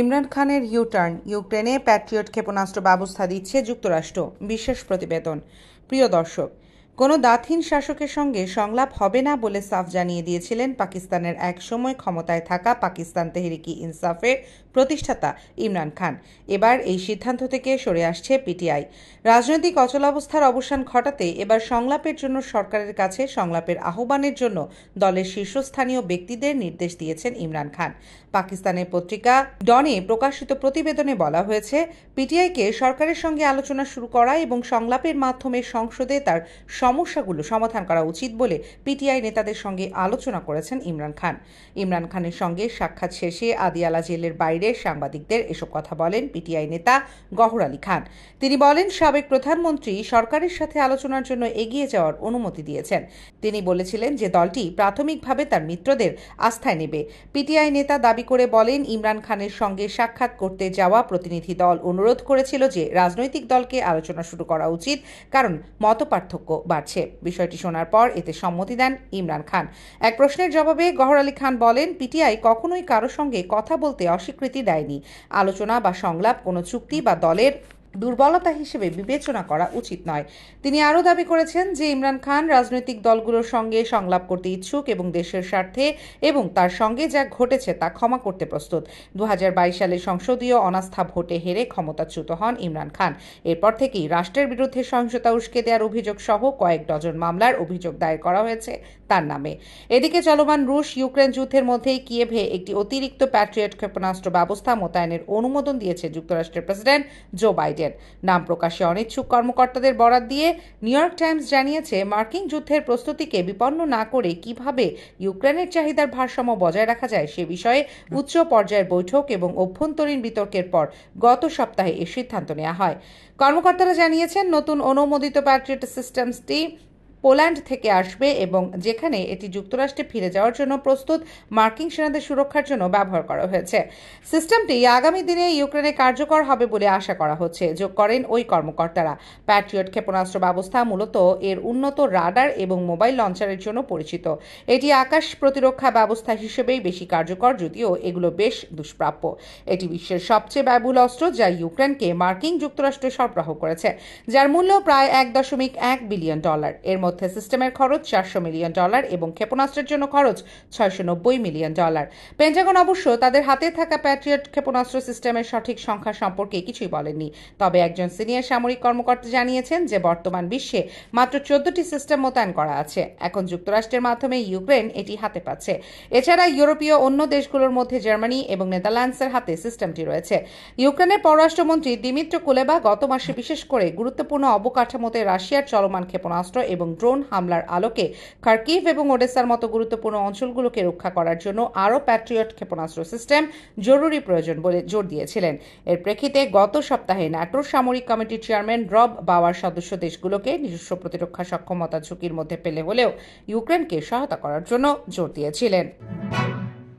ইমরান খানের ইউটার্ন ইউক্রেনে প্যাট্রিয়ট ক্ষেপণাস্ত্র ব্যবস্থা দিচ্ছে যুক্তরাষ্ট্র বিশেষ প্রতিবেদন প্রিয় দর্শক কোনো দাঁতহীন শাসকের সঙ্গে সংলাপ হবে না বলে সাফ জানিয়ে দিয়েছিলেন পাকিস্তানের এক সময় ক্ষমতায় থাকা পাকিস্তান তেহরিকি ইনসাফের প্রতিষ্ঠাতা ইমরান খান এবার এই সিদ্ধান্ত থেকে সরে আসছে পিটিআই রাজনৈতিক অচলাবস্থার অবসান ঘটাতে এবার সংলাপের জন্য সরকারের কাছে সংলাপের আহ্বানের জন্য দলের শীর্ষস্থানীয় ব্যক্তিদের নির্দেশ দিয়েছেন ইমরান খান পাকিস্তানের পত্রিকা ডনে প্রকাশিত প্রতিবেদনে বলা হয়েছে পিটিআইকে সরকারের সঙ্গে আলোচনা শুরু করা এবং সংলাপের মাধ্যমে সংসদে তার সমস্যাগুলো সমাধান করা উচিত বলে পিটিআই নেতাদের সঙ্গে আলোচনা করেছেন ইমরান খান ইমরান খানের সঙ্গে সাক্ষাৎ শেষে আদিয়ালা জেলের বাইরে সাংবাদিকদের এসব কথা বলেন পিটিআই নেতা গহর আলী খান তিনি বলেন সাবেক প্রধানমন্ত্রী সরকারের সাথে আলোচনার জন্য এগিয়ে যাওয়ার অনুমতি দিয়েছেন তিনি বলেছিলেন যে দলটি প্রাথমিকভাবে তার মিত্রদের আস্থায় নেবে পিটিআই নেতা দাবি করে বলেন ইমরান খানের সঙ্গে সাক্ষাৎ করতে যাওয়া প্রতিনিধি দল অনুরোধ করেছিল যে রাজনৈতিক দলকে আলোচনা শুরু করা উচিত কারণ মতপার্থক্য বাড়ছে বিষয়টি শোনার পর এতে সম্মতি দেন ইমরান খান এক প্রশ্নের জবাবে গহর আলী খান বলেন পিটিআই কখনোই কারো সঙ্গে কথা বলতে অস্বীকৃতি দেয়নি আলোচনা বা সংলাপ কোনো চুক্তি বা দলের দুর্বলতা হিসেবে বিবেচনা করা উচিত নয় তিনি আরও দাবি করেছেন যে ইমরান খান রাজনৈতিক দলগুলোর সঙ্গে সংলাপ করতে ইচ্ছুক এবং দেশের স্বার্থে এবং তার সঙ্গে যা ঘটেছে তা ক্ষমা করতে প্রস্তুত দু সালে সংসদীয় অনাস্থা ভোটে হেরে ক্ষমতাচ্যুত হন ইমরান খান এরপর থেকেই রাষ্ট্রের বিরুদ্ধে সহিংসতা উস্কে দেওয়ার অভিযোগ সহ কয়েক ডজন মামলার অভিযোগ দায়ের করা হয়েছে তার নামে এদিকে চলমান রুশ ইউক্রেন যুদ্ধের মধ্যেই কিয়েভে একটি অতিরিক্ত প্যাট্রিয়ট ক্ষেপণাস্ত্র ব্যবস্থা মোতায়েনের অনুমোদন দিয়েছে যুক্তরাষ্ট্রের প্রেসিডেন্ট জো বাইডেন বাইডেন নাম প্রকাশে অনিচ্ছুক কর্মকর্তাদের বরাত দিয়ে নিউ ইয়র্ক টাইমস জানিয়েছে মার্কিন যুদ্ধের প্রস্তুতিকে বিপন্ন না করে কিভাবে ইউক্রেনের চাহিদার ভারসাম্য বজায় রাখা যায় সে বিষয়ে উচ্চ পর্যায়ের বৈঠক এবং অভ্যন্তরীণ বিতর্কের পর গত সপ্তাহে এ সিদ্ধান্ত নেওয়া হয় কর্মকর্তারা জানিয়েছেন নতুন অনুমোদিত প্যাট্রিয়েট সিস্টেমসটি পোল্যান্ড থেকে আসবে এবং যেখানে এটি যুক্তরাষ্ট্রে ফিরে যাওয়ার জন্য প্রস্তুত মার্কিন সেনাদের সুরক্ষার জন্য ব্যবহার করা হয়েছে সিস্টেমটি আগামী দিনে ইউক্রেনে কার্যকর হবে বলে আশা করা হচ্ছে যোগ করেন ওই কর্মকর্তারা প্যাট্রিয়ট ক্ষেপণাস্ত্র ব্যবস্থা মূলত এর উন্নত রাডার এবং মোবাইল লঞ্চারের জন্য পরিচিত এটি আকাশ প্রতিরক্ষা ব্যবস্থা হিসেবেই বেশি কার্যকর যদিও এগুলো বেশ দুষ্প্রাপ্য এটি বিশ্বের সবচেয়ে ব্যয়বহুল অস্ত্র যা ইউক্রেনকে মার্কিন যুক্তরাষ্ট্র সরবরাহ করেছে যার মূল্য প্রায় এক দশমিক এক বিলিয়ন ডলার এর মধ্যে মধ্যে সিস্টেমের খরচ চারশো মিলিয়ন ডলার এবং ক্ষেপণাস্ত্রের জন্য খরচ ছয়শো নব্বই মিলিয়ন ডলার পেন্টাগন অবশ্য তাদের হাতে থাকা প্যাট্রিয়ট ক্ষেপণাস্ত্র সিস্টেমের সঠিক সংখ্যা সম্পর্কে কিছুই বলেননি তবে একজন সিনিয়র সামরিক কর্মকর্তা জানিয়েছেন যে বর্তমান বিশ্বে মাত্র চোদ্দটি সিস্টেম মোতায়েন করা আছে এখন যুক্তরাষ্ট্রের মাধ্যমে ইউক্রেন এটি হাতে পাচ্ছে এছাড়া ইউরোপীয় অন্য দেশগুলোর মধ্যে জার্মানি এবং নেদারল্যান্ডসের হাতে সিস্টেমটি রয়েছে ইউক্রেনের পররাষ্ট্রমন্ত্রী দিমিত্র কুলেবা গত মাসে বিশেষ করে গুরুত্বপূর্ণ অবকাঠামোতে রাশিয়ার চলমান ক্ষেপণাস্ত্র এবং ড্রোন হামলার আলোকে খার্কিভ এবং ওডেসার মতো গুরুত্বপূর্ণ অঞ্চলগুলোকে রক্ষা করার জন্য আরও প্যাট্রিয়ট ক্ষেপণাস্ত্র সিস্টেম জরুরি প্রয়োজন বলে জোর দিয়েছিলেন এর প্রেক্ষিতে গত সপ্তাহে ন্যাটোর সামরিক কমিটির চেয়ারম্যান রব বাওয়ার সদস্য দেশগুলোকে নিজস্ব প্রতিরক্ষা সক্ষমতা ঝুঁকির মধ্যে পেলে হলেও ইউক্রেনকে সহায়তা করার জন্য জোর দিয়েছিলেন